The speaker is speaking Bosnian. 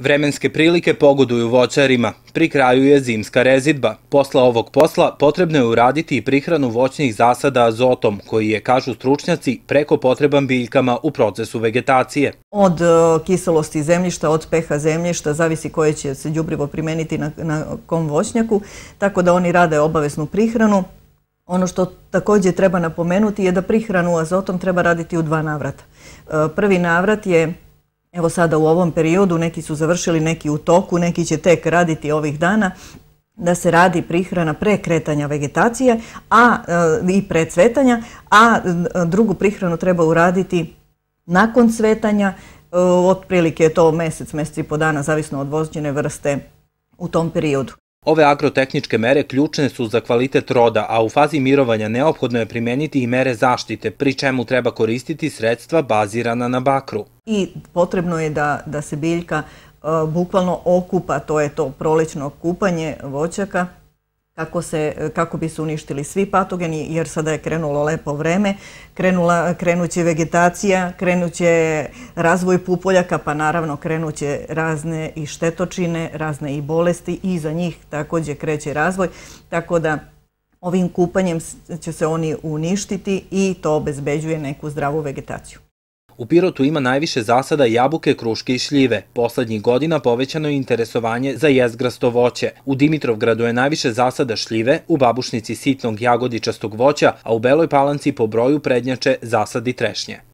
Vremenske prilike pogoduju voćarima. Pri kraju je zimska rezidba. Posla ovog posla potrebno je uraditi i prihranu voćnih zasada azotom, koji je, kažu stručnjaci, preko potreban biljkama u procesu vegetacije. Od e, kiselosti zemljišta, od peha zemljišta, zavisi koje će se djubrivo primeniti na kom voćnjaku, tako da oni rade obavesnu prihranu. Ono što također treba napomenuti je da prihranu azotom treba raditi u dva navrata. E, prvi navrat je prihranu evo sada u ovom periodu, neki su završili, neki u toku, neki će tek raditi ovih dana, da se radi prihrana pre kretanja vegetacije a, e, i pre cvetanja, a e, drugu prihranu treba uraditi nakon cvetanja, e, otprilike je to mjesec, mjesec i po dana, zavisno od vozđene vrste u tom periodu. Ove agrotehničke mere ključne su za kvalitet roda, a u fazi mirovanja neophodno je primeniti i mere zaštite, pri čemu treba koristiti sredstva bazirana na bakru. I potrebno je da se biljka e, bukvalno okupa, to je to prolično kupanje voćaka, kako bi se uništili svi patogeni, jer sada je krenulo lepo vreme, krenuće vegetacija, krenuće razvoj pupoljaka, pa naravno krenuće razne i štetočine, razne i bolesti i za njih također kreće razvoj. Tako da ovim kupanjem će se oni uništiti i to obezbeđuje neku zdravu vegetaciju. U Pirotu ima najviše zasada jabuke, kruške i šljive. Poslednjih godina povećano je interesovanje za jezgrasto voće. U Dimitrovgradu je najviše zasada šljive, u babušnici sitnog jagodičastog voća, a u Beloj palanci po broju prednjače zasadi trešnje.